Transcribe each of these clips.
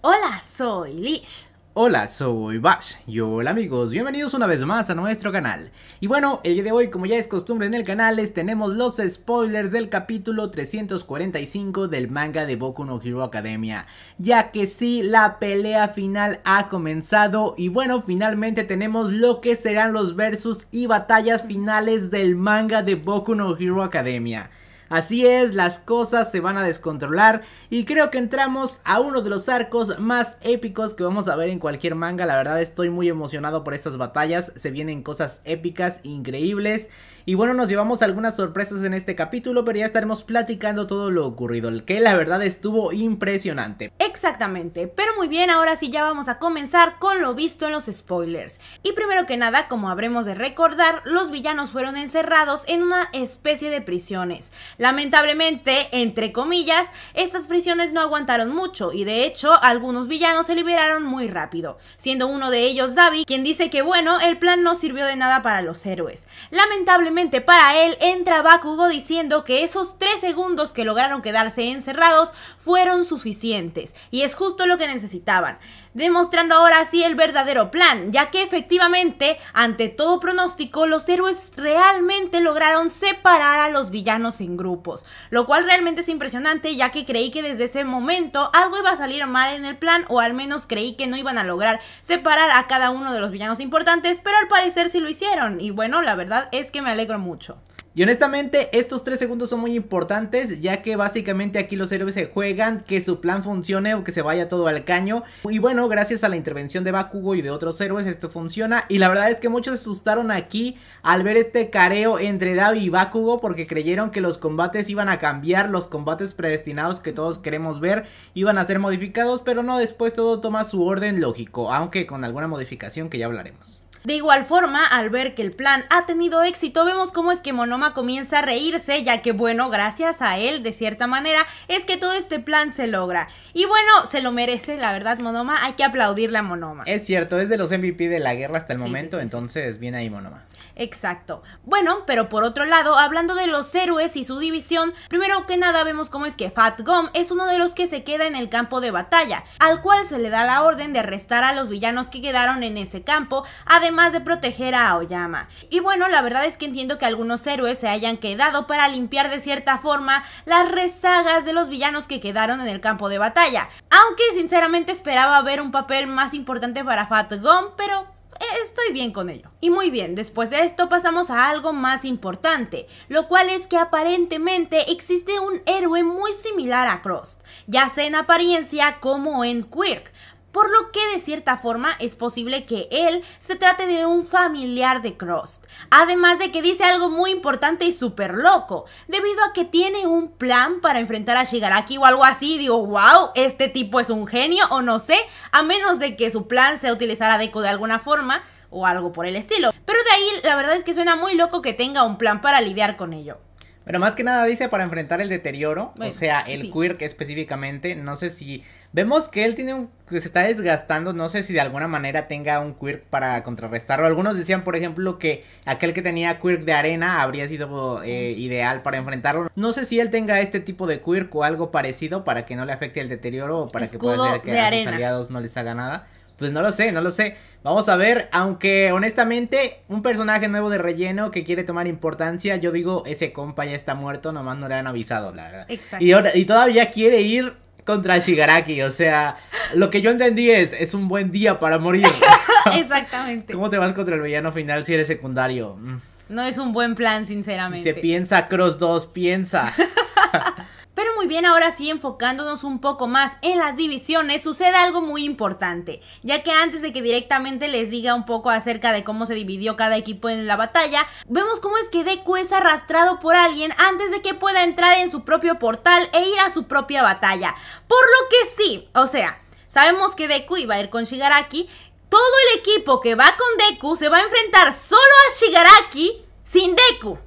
Hola, soy Lish. Hola, soy Bash. Y hola amigos, bienvenidos una vez más a nuestro canal. Y bueno, el día de hoy, como ya es costumbre en el canal, les tenemos los spoilers del capítulo 345 del manga de Boku no Hero Academia. Ya que sí, la pelea final ha comenzado y bueno, finalmente tenemos lo que serán los versus y batallas finales del manga de Boku no Hero Academia. Así es, las cosas se van a descontrolar y creo que entramos a uno de los arcos más épicos que vamos a ver en cualquier manga. La verdad estoy muy emocionado por estas batallas, se vienen cosas épicas, increíbles. Y bueno, nos llevamos algunas sorpresas en este capítulo, pero ya estaremos platicando todo lo ocurrido, el que la verdad estuvo impresionante. Exactamente, pero muy bien, ahora sí ya vamos a comenzar con lo visto en los spoilers. Y primero que nada, como habremos de recordar, los villanos fueron encerrados en una especie de prisiones. Lamentablemente, entre comillas, estas prisiones no aguantaron mucho y de hecho algunos villanos se liberaron muy rápido, siendo uno de ellos Zabi quien dice que bueno, el plan no sirvió de nada para los héroes. Lamentablemente para él, entra Bakugo diciendo que esos 3 segundos que lograron quedarse encerrados fueron suficientes y es justo lo que necesitaban demostrando ahora sí el verdadero plan, ya que efectivamente, ante todo pronóstico, los héroes realmente lograron separar a los villanos en grupos, lo cual realmente es impresionante, ya que creí que desde ese momento algo iba a salir mal en el plan, o al menos creí que no iban a lograr separar a cada uno de los villanos importantes, pero al parecer sí lo hicieron, y bueno, la verdad es que me alegro mucho. Y honestamente estos 3 segundos son muy importantes ya que básicamente aquí los héroes se juegan que su plan funcione o que se vaya todo al caño. Y bueno, gracias a la intervención de Bakugo y de otros héroes esto funciona. Y la verdad es que muchos se asustaron aquí al ver este careo entre Davi y Bakugo porque creyeron que los combates iban a cambiar, los combates predestinados que todos queremos ver iban a ser modificados, pero no, después todo toma su orden lógico, aunque con alguna modificación que ya hablaremos. De igual forma, al ver que el plan ha tenido éxito, vemos cómo es que Monoma comienza a reírse, ya que bueno, gracias a él, de cierta manera, es que todo este plan se logra. Y bueno, se lo merece, la verdad, Monoma, hay que aplaudirle a Monoma. Es cierto, es de los MVP de la guerra hasta el momento, entonces bien ahí Monoma. Exacto. Bueno, pero por otro lado, hablando de los héroes y su división, primero que nada vemos cómo es que Fat Gum es uno de los que se queda en el campo de batalla, al cual se le da la orden de arrestar a los villanos que quedaron en ese campo, además de proteger a Aoyama. Y bueno, la verdad es que entiendo que algunos héroes se hayan quedado para limpiar de cierta forma las rezagas de los villanos que quedaron en el campo de batalla, aunque sinceramente esperaba ver un papel más importante para Fat Gum, pero eh, estoy bien con ello. Y muy bien, después de esto pasamos a algo más importante, lo cual es que aparentemente existe un héroe muy similar a Cross, ya sea en apariencia como en Quirk, por lo que de cierta forma es posible que él se trate de un familiar de Krust. Además de que dice algo muy importante y súper loco, debido a que tiene un plan para enfrentar a Shigaraki o algo así, digo, wow, este tipo es un genio o no sé, a menos de que su plan sea utilizar a Deco de alguna forma o algo por el estilo. Pero de ahí la verdad es que suena muy loco que tenga un plan para lidiar con ello. Pero más que nada dice para enfrentar el deterioro, o sea, el quirk específicamente, no sé si vemos que él tiene un, se está desgastando, no sé si de alguna manera tenga un quirk para contrarrestarlo. Algunos decían, por ejemplo, que aquel que tenía quirk de arena habría sido eh, ideal para enfrentarlo. No sé si él tenga este tipo de quirk o algo parecido para que no le afecte el deterioro o para que pueda ser que a sus aliados no les haga nada. Pues no lo sé, no lo sé. Vamos a ver, aunque honestamente, un personaje nuevo de relleno que quiere tomar importancia, yo digo, ese compa ya está muerto, nomás no le han avisado, la verdad. Y, y todavía quiere ir contra Shigaraki, o sea, lo que yo entendí es, es un buen día para morir. Exactamente. ¿Cómo te vas contra el villano final si eres secundario? Mm. No es un buen plan, sinceramente. Se piensa, Cross 2, piensa. Pero muy bien, ahora sí enfocándonos un poco más en las divisiones, sucede algo muy importante, ya que antes de que directamente les diga un poco acerca de cómo se dividió cada equipo en la batalla, vemos cómo es que Deku es arrastrado por alguien antes de que pueda entrar en su propio portal e ir a su propia batalla. Por lo que sí, o sea, sabemos que Deku iba a ir con Shigaraki, todo el equipo que va con Deku se va a enfrentar solo a Shigaraki sin Deku.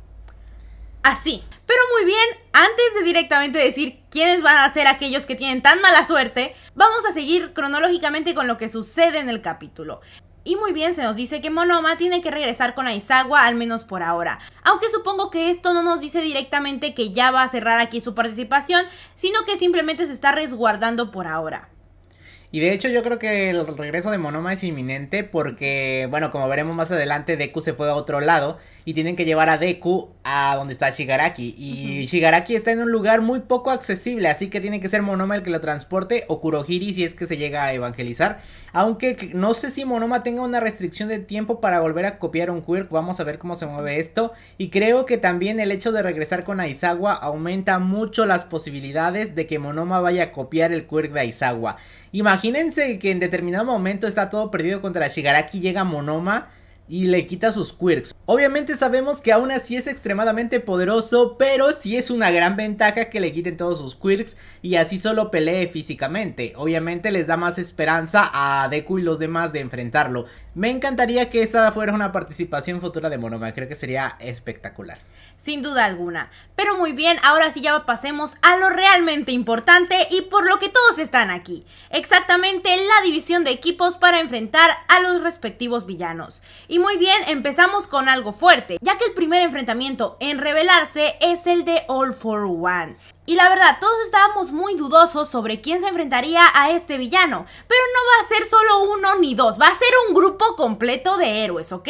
Así. Pero muy bien, antes de directamente decir quiénes van a ser aquellos que tienen tan mala suerte, vamos a seguir cronológicamente con lo que sucede en el capítulo. Y muy bien, se nos dice que Monoma tiene que regresar con Aizawa, al menos por ahora. Aunque supongo que esto no nos dice directamente que ya va a cerrar aquí su participación, sino que simplemente se está resguardando por ahora. Y de hecho yo creo que el regreso de Monoma es inminente porque, bueno, como veremos más adelante, Deku se fue a otro lado y tienen que llevar a Deku a donde está Shigaraki. Y Shigaraki está en un lugar muy poco accesible, así que tiene que ser Monoma el que lo transporte o Kurohiri si es que se llega a evangelizar. Aunque no sé si Monoma tenga una restricción de tiempo para volver a copiar un quirk, vamos a ver cómo se mueve esto. Y creo que también el hecho de regresar con Aizawa aumenta mucho las posibilidades de que Monoma vaya a copiar el quirk de Aizawa. Imagínense que en determinado momento está todo perdido contra Shigaraki, llega Monoma y le quita sus quirks. Obviamente sabemos que aún así es extremadamente poderoso, pero sí es una gran ventaja que le quiten todos sus quirks y así solo pelee físicamente. Obviamente les da más esperanza a Deku y los demás de enfrentarlo. Me encantaría que esa fuera una participación futura de Monoma, creo que sería espectacular sin duda alguna. Pero muy bien, ahora sí ya pasemos a lo realmente importante y por lo que todos están aquí. Exactamente la división de equipos para enfrentar a los respectivos villanos. Y muy bien, empezamos con algo fuerte, ya que el primer enfrentamiento en revelarse es el de All for One. Y la verdad, todos estábamos muy dudosos sobre quién se enfrentaría a este villano, pero no va a ser solo uno ni dos, va a ser un grupo completo de héroes, ¿ok?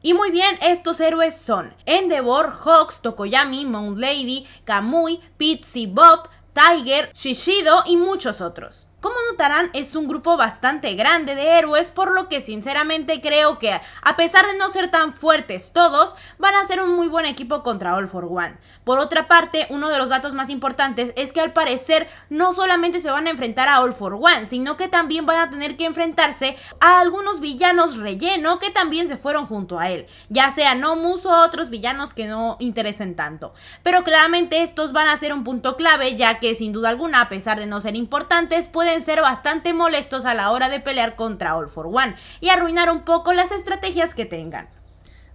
Y muy bien, estos héroes son Endeavor, Hawks, Tokoyami, Mount Lady, Kamui, Pitsy Bob, Tiger, Shishido y muchos otros. Como notarán, es un grupo bastante grande de héroes, por lo que sinceramente creo que, a pesar de no ser tan fuertes todos, van a ser un muy buen equipo contra All for One. Por otra parte, uno de los datos más importantes es que al parecer no solamente se van a enfrentar a All for One, sino que también van a tener que enfrentarse a algunos villanos relleno que también se fueron junto a él, ya sea Nomus o otros villanos que no interesen tanto. Pero claramente estos van a ser un punto clave, ya que sin duda alguna, a pesar de no ser importantes, pueden ...pueden ser bastante molestos a la hora de pelear contra All for One y arruinar un poco las estrategias que tengan.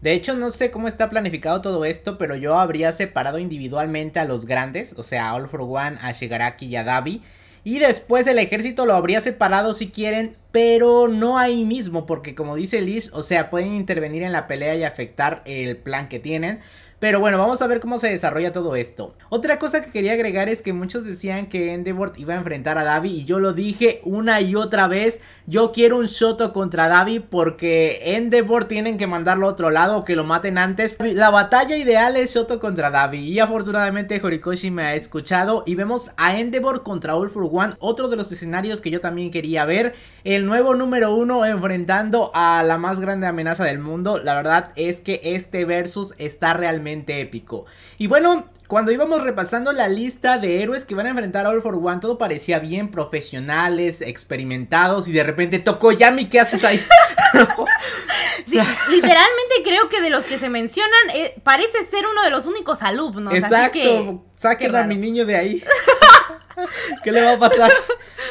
De hecho, no sé cómo está planificado todo esto, pero yo habría separado individualmente a los grandes, o sea, a All for One, a Shigaraki y a Davi Y después el ejército lo habría separado si quieren, pero no ahí mismo, porque como dice Liz, o sea, pueden intervenir en la pelea y afectar el plan que tienen. Pero bueno, vamos a ver cómo se desarrolla todo esto. Otra cosa que quería agregar es que muchos decían que Endeavor iba a enfrentar a Davi y yo lo dije una y otra vez. Yo quiero un Shoto contra Davi porque Endeavor tienen que mandarlo a otro lado o que lo maten antes. La batalla ideal es Shoto contra Davi y afortunadamente Horikoshi me ha escuchado y vemos a Endeavor contra All for One, otro de los escenarios que yo también quería ver. El nuevo número uno enfrentando a la más grande amenaza del mundo. La verdad es que este versus está realmente épico. Y bueno, cuando íbamos repasando la lista de héroes que van a enfrentar a All for One, todo parecía bien profesionales, experimentados, y de repente tocó Yami, ¿qué haces ahí? sí, literalmente creo que de los que se mencionan, eh, parece ser uno de los únicos alumnos. Exacto, que... saquen a mi niño de ahí. ¿Qué le va a pasar?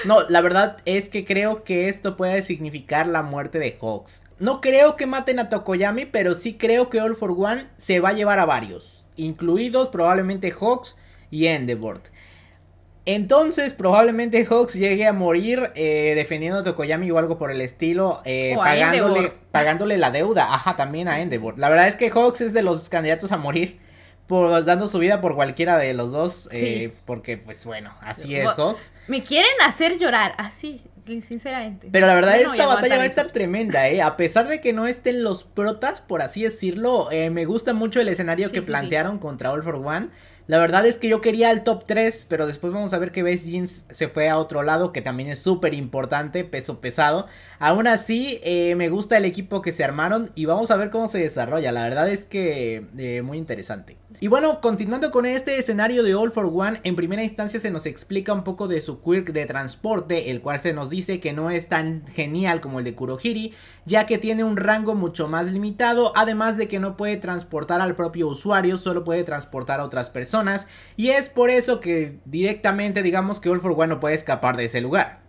No, la verdad es que creo que esto puede significar la muerte de Hawks. No creo que maten a Tokoyami, pero sí creo que All for One se va a llevar a varios, incluidos probablemente Hawks y Endeavor. Entonces, probablemente Hawks llegue a morir eh, defendiendo a Tokoyami o algo por el estilo, eh, pagándole, pagándole, la deuda. Ajá, también a Endeavor. La verdad es que Hawks es de los candidatos a morir dando su vida por cualquiera de los dos, eh, porque pues bueno, así es, Hawks. Me quieren hacer llorar, así, sinceramente. Pero la verdad, esta batalla va a estar tremenda, eh. A pesar de que no estén los protas, por así decirlo, eh, me gusta mucho el escenario que plantearon contra All for One. La verdad es que yo quería el top 3, pero después vamos a ver que Best Jeans se fue a otro lado, que también es súper importante, peso pesado. Aún así, me gusta el equipo que se armaron y vamos a ver cómo se desarrolla. La verdad es que muy interesante. Y bueno, continuando con este escenario de All for One, en primera instancia se nos explica un poco de su quirk de transporte, el cual se nos dice que no es tan genial como el de Kurohiri, ya que tiene un rango mucho más limitado, además de que no puede transportar al propio usuario, solo puede transportar a otras personas, y es por eso que directamente digamos que All for One no puede escapar de ese lugar.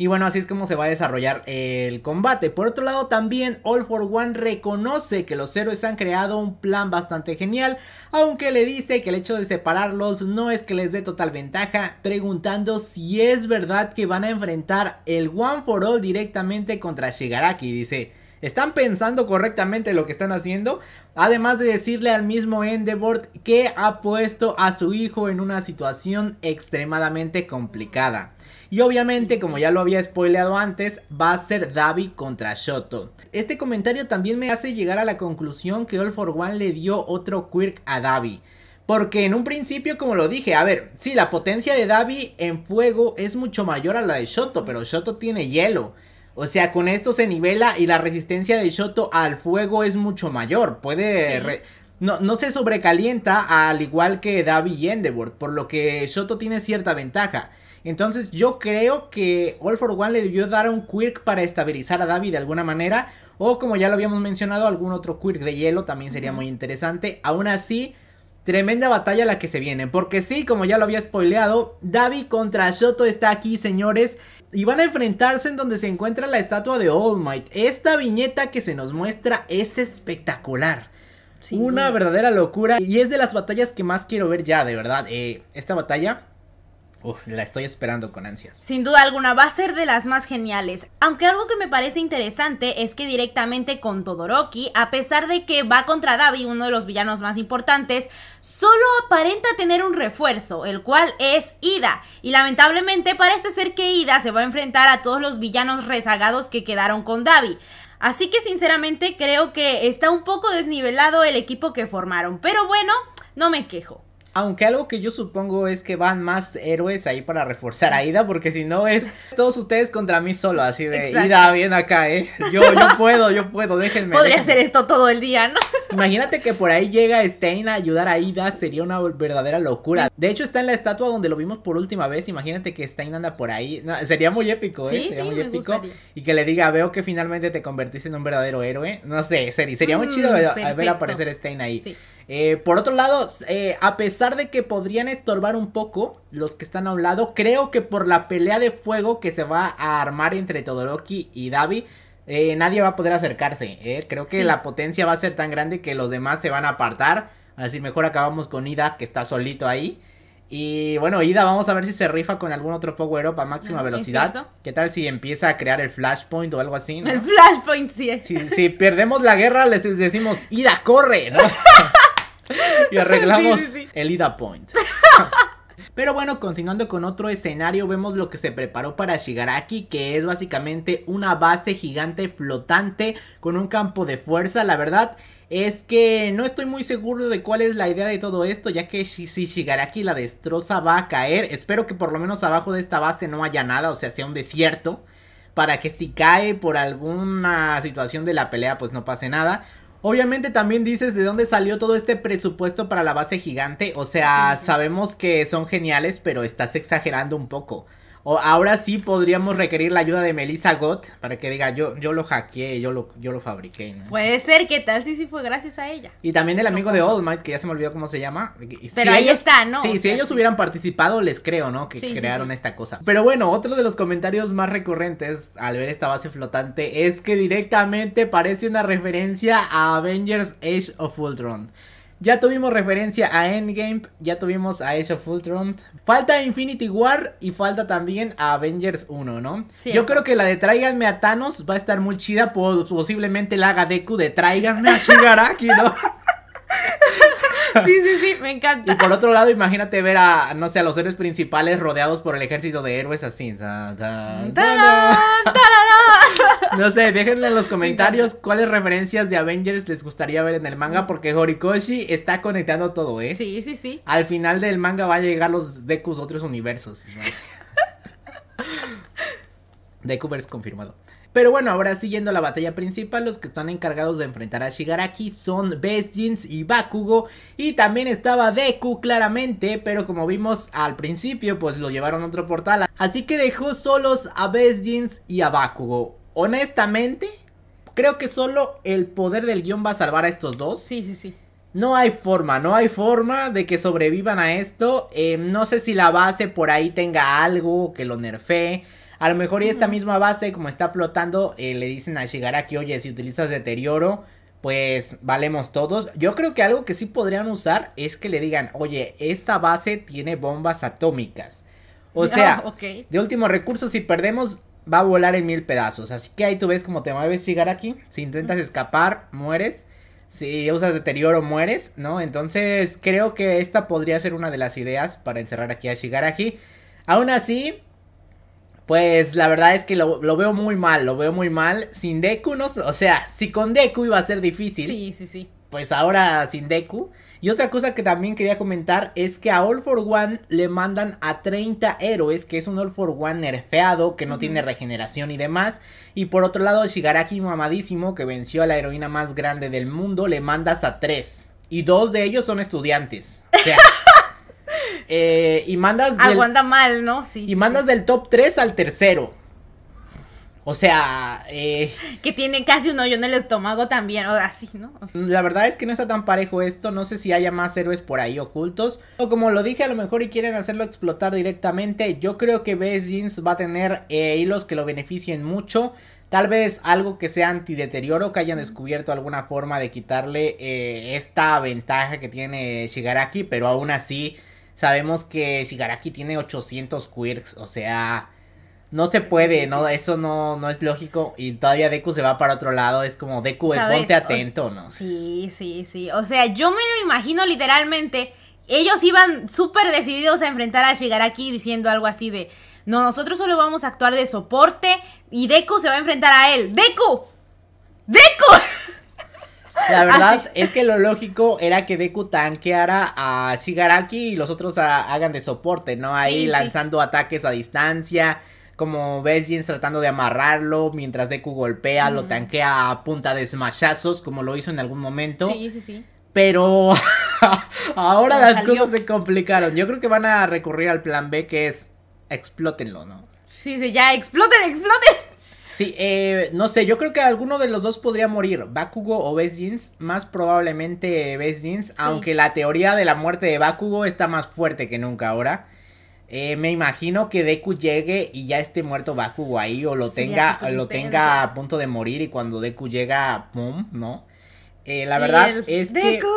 Y bueno, así es como se va a desarrollar el combate. Por otro lado, también All for One reconoce que los héroes han creado un plan bastante genial, aunque le dice que el hecho de separarlos no es que les dé total ventaja, preguntando si es verdad que van a enfrentar el One for All directamente contra Shigaraki. Dice, ¿Están pensando correctamente lo que están haciendo? Además de decirle al mismo Endeavor que ha puesto a su hijo en una situación extremadamente complicada. Y obviamente, como ya lo había spoileado antes, va a ser Davi contra Shoto. Este comentario también me hace llegar a la conclusión que All for One le dio otro quirk a Davi. Porque en un principio, como lo dije, a ver, sí, la potencia de Davi en fuego es mucho mayor a la de Shoto, pero Shoto tiene hielo. O sea, con esto se nivela y la resistencia de Shoto al fuego es mucho mayor. Puede... No, no, se sobrecalienta al igual que Davi y Endeavor, por lo que Shoto tiene cierta ventaja. Entonces yo creo que All for One le debió dar un quirk para estabilizar a David de alguna manera. O como ya lo habíamos mencionado, algún otro quirk de hielo también sería muy interesante. Aún así, tremenda batalla la que se viene. Porque sí, como ya lo había spoileado, Davi contra Shoto está aquí, señores. Y van a enfrentarse en donde se encuentra la estatua de All Might. Esta viñeta que se nos muestra es espectacular. una verdadera locura. Y es de las batallas que más quiero ver ya, de verdad. Eh, esta batalla la estoy esperando con ansias. Sin duda alguna, va a ser de las más geniales. Aunque algo que me parece interesante es que directamente con Todoroki, a pesar de que va contra Davi, uno de los villanos más importantes, solo aparenta tener un refuerzo, el cual es Ida. Y lamentablemente parece ser que Ida se va a enfrentar a todos los villanos rezagados que quedaron con Davi. Así que sinceramente creo que está un poco desnivelado el equipo que formaron. Pero bueno, no me quejo. Aunque algo que yo supongo es que van más héroes ahí para reforzar a Ida, porque si no es todos ustedes contra mí solo, así de Ida, bien acá, ¿eh? Yo, yo puedo, yo puedo, déjenme. Podría hacer esto todo el día, ¿no? Imagínate que por ahí llega Stein a ayudar a Ida, sería una verdadera locura. De hecho, está en la estatua donde lo vimos por última vez, imagínate que Stein anda por ahí. sería muy épico, ¿eh? Sí, sí, muy épico. Y que le diga, veo que finalmente te convertiste en un verdadero héroe. No sé, sería, sería muy mm, chido ver aparecer Stein ahí. Sí. Eh, por otro lado, eh, a pesar de que podrían estorbar un poco los que están a un lado, creo que por la pelea de fuego que se va a armar entre Todoroki y Davi, eh, nadie va a poder acercarse. Creo que la potencia va a ser tan grande que los demás se van a apartar. Así mejor acabamos con Ida, que está solito ahí. Y bueno, Ida, vamos a ver si se rifa con algún otro power up a máxima ah, velocidad. ¿Qué tal si empieza a crear el flashpoint o algo así? El flashpoint, sí. Si, si perdemos la guerra, les decimos, Ida, corre, y arreglamos el Ida Point. Pero bueno, continuando con otro escenario, vemos lo que se preparó para Shigaraki, que es básicamente una base gigante flotante con un campo de fuerza, la verdad. Es que no estoy muy seguro de cuál es la idea de todo esto, ya que si Shigaraki la destroza va a caer. Espero que por lo menos abajo de esta base no haya nada, o sea, sea un desierto. Para que si cae por alguna situación de la pelea, pues no pase nada. Obviamente también dices de dónde salió todo este presupuesto para la base gigante. O sea, sabemos que son geniales, pero estás exagerando un poco. O ahora sí podríamos requerir la ayuda de Melissa Gott para que diga, yo, yo lo hackeé, yo lo, yo lo fabriqué. ¿no? Puede ser que tal Sí, sí fue gracias a ella. Y también del amigo de All Might, que ya se me olvidó cómo se llama. Pero ahí está, ¿no? Sí, si ellos hubieran participado, les creo, ¿no? Que crearon esta cosa. Pero bueno, otro de los comentarios más recurrentes al ver esta base flotante es que directamente parece una referencia a Avengers Age of Ultron. Ya tuvimos referencia a Endgame, ya tuvimos a Age of Ultron. Falta Infinity War y falta también a Avengers 1, ¿no? Sí, Yo creo que la de Tráiganme a Thanos va a estar muy chida. Posiblemente la haga Deku de Tráiganme a Shigaraki, ¿no? sí, sí, sí, me encanta. Y por otro lado, imagínate ver a, no sé, a los héroes principales rodeados por el ejército de héroes así. No sé, déjenle en los comentarios cuáles referencias de Avengers les gustaría ver en el manga, porque Horikoshi está conectando todo, ¿eh? Sí, sí, sí. Al final del manga van a llegar los Dekus otros universos. Deku es confirmado. Pero bueno, ahora siguiendo la batalla principal, los que están encargados de enfrentar a Shigaraki son Best Jeans y Bakugo. Y también estaba Deku, claramente, pero como vimos al principio, pues lo llevaron a otro portal. Así que dejó solos a Best Jeans y a Bakugo honestamente, creo que solo el poder del guión va a salvar a estos dos. Sí, sí, sí. No hay forma, no hay forma de que sobrevivan a esto. Em, no sé si la base por ahí tenga algo que lo nerfee. A lo mejor y esta misma base, como está flotando, eh, le dicen a Shigaraki, oye, si utilizas deterioro, pues valemos todos. Yo creo que algo que sí podrían usar es que le digan, oye, esta base tiene bombas atómicas. O ah, sea, de último recurso, si perdemos, va a volar en mil pedazos. Así que ahí tú ves cómo te mueves llegar aquí. Si intentas escapar, mueres. Si usas deterioro, mueres, ¿no? Entonces creo que esta podría ser una de las ideas para encerrar aquí a Shigaraki. Aún así, pues la verdad es que lo, veo muy mal, lo veo muy mal. Sin Deku, no, o sea, si con Deku iba a ser difícil. Sí, sí, sí. Pues ahora sin Deku y otra cosa que también quería comentar es que a All for One le mandan a 30 héroes, que es un All for One nerfeado, que no tiene regeneración y demás. Y por otro lado, Shigaraki mamadísimo, que venció a la heroína más grande del mundo, le mandas a 3. Y dos de ellos son estudiantes. O sea, eh, y mandas. Del, anda mal, ¿no? Sí. Y mandas del top 3 al tercero. O sea, eh, que tiene casi un hoyo en el estómago también, o así, ¿no? La verdad es que no está tan parejo esto, no sé si haya más héroes por ahí ocultos. O como lo dije, a lo mejor y quieren hacerlo explotar directamente. Yo creo que Best Jeans va a tener eh, hilos que lo beneficien mucho. Tal vez algo que sea antideterioro, que hayan descubierto alguna forma de quitarle eh, esta ventaja que tiene Shigaraki, pero aún así sabemos que Shigaraki tiene 800 quirks, o sea... No se puede, no, eso no, no es lógico. Y todavía Deku se va para otro lado. Es como Deku, eh, ponte atento, ¿no? Sí, sí, sí. O sea, yo me lo imagino literalmente. Ellos iban súper decididos a enfrentar a Shigaraki diciendo algo así de. No, nosotros solo vamos a actuar de soporte. Y Deku se va a enfrentar a él. ¡Deku! ¡Deku! La verdad es que lo lógico era que Deku tanqueara a Shigaraki y los otros hagan de soporte, ¿no? Ahí lanzando ataques a distancia, como ves Jeans tratando de amarrarlo mientras Deku golpea, lo tanquea a punta de smashazos como lo hizo en algún momento. Sí, sí, sí. Pero ahora las cosas se complicaron. Yo creo que van a recurrir al plan B que es explótenlo, ¿no? Sí, sí, ya exploten, exploten. Sí, eh, no sé, yo creo que alguno de los dos podría morir, Bakugo o Best Jeans, más probablemente Best Jeans, aunque la teoría de la muerte de Bakugo está más fuerte que nunca ahora. Eh, me imagino que Deku llegue y ya esté muerto Bakugo ahí o lo tenga, lo tenga a punto de morir y cuando Deku llega, ¡pum! ¿No? Eh, la verdad es Deku.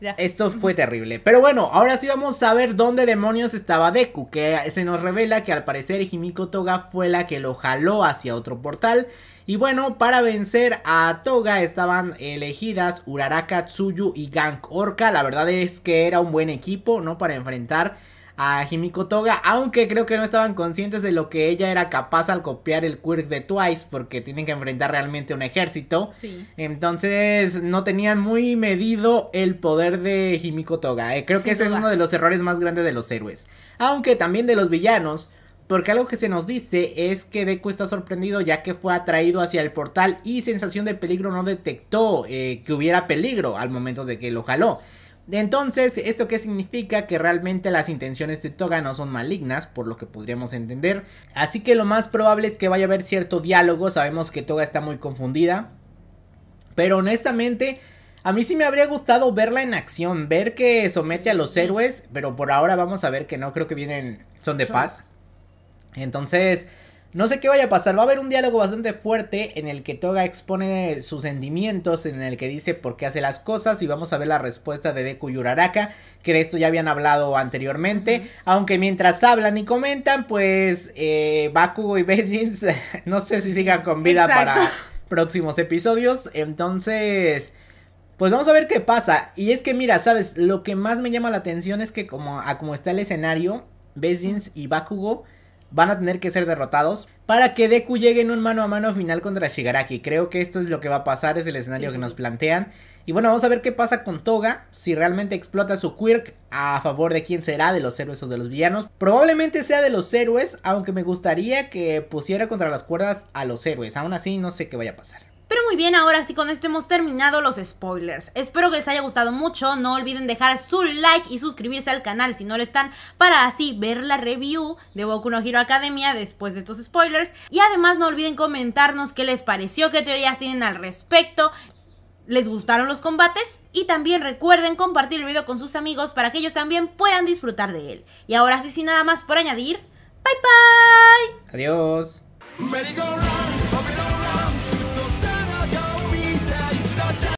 Esto fue terrible. Pero bueno, ahora sí vamos a ver dónde demonios estaba Deku, que se nos revela que al parecer Himiko Toga fue la que lo jaló hacia otro portal. Y bueno, para vencer a Toga estaban elegidas Uraraka, Tsuyu y Gank Orca. La verdad es que era un buen equipo, ¿no? Para enfrentar a Himiko Toga, aunque creo que no estaban conscientes de lo que ella era capaz al copiar el quirk de Twice, porque tienen que enfrentar realmente un ejército. Sí. Entonces no tenían muy medido el poder de Himiko Toga. Eh. creo que ese es uno de los errores más grandes de los héroes. Aunque también de los villanos. Porque algo que se nos dice es que Deku está sorprendido ya que fue atraído hacia el portal y sensación de peligro no detectó eh, que hubiera peligro al momento de que lo jaló. Entonces, ¿esto qué significa? Que realmente las intenciones de Toga no son malignas, por lo que podríamos entender. Así que lo más probable es que vaya a haber cierto diálogo, sabemos que Toga está muy confundida. Pero honestamente, a mí sí me habría gustado verla en acción, ver que somete a los héroes, pero por ahora vamos a ver que no, creo que vienen, son de paz. Entonces, no sé qué vaya a pasar, va a haber un diálogo bastante fuerte en el que Toga expone sus sentimientos, en el que dice por qué hace las cosas y vamos a ver la respuesta de Deku y Uraraka, que de esto ya habían hablado anteriormente, aunque mientras hablan y comentan, pues eh, Bakugo y Bezins. no sé si sigan con vida para próximos episodios, entonces... Pues vamos a ver qué pasa. Y es que mira, sabes, lo que más me llama la atención es que como a como está el escenario, Bezins y Bakugo van a tener que ser derrotados para que Deku llegue en un mano a mano final contra Shigaraki. Creo que esto es lo que va a pasar, es el escenario que nos plantean. Y bueno, vamos a ver qué pasa con Toga, si realmente explota su quirk a favor de quién será, de los héroes o de los villanos. Probablemente sea de los héroes, aunque me gustaría que pusiera contra las cuerdas a los héroes. Aún así, no sé qué vaya a pasar. Pero muy bien, ahora sí con esto hemos terminado los spoilers. Espero que les haya gustado mucho. No olviden dejar su like y suscribirse al canal si no lo están para así ver la review de Boku no Hero Academia después de estos spoilers. Y además no olviden comentarnos qué les pareció, qué teorías tienen al respecto les gustaron los combates y también recuerden compartir el video con sus amigos para que ellos también puedan disfrutar de él. Y ahora sí, sin nada más por añadir, bye bye. Adiós.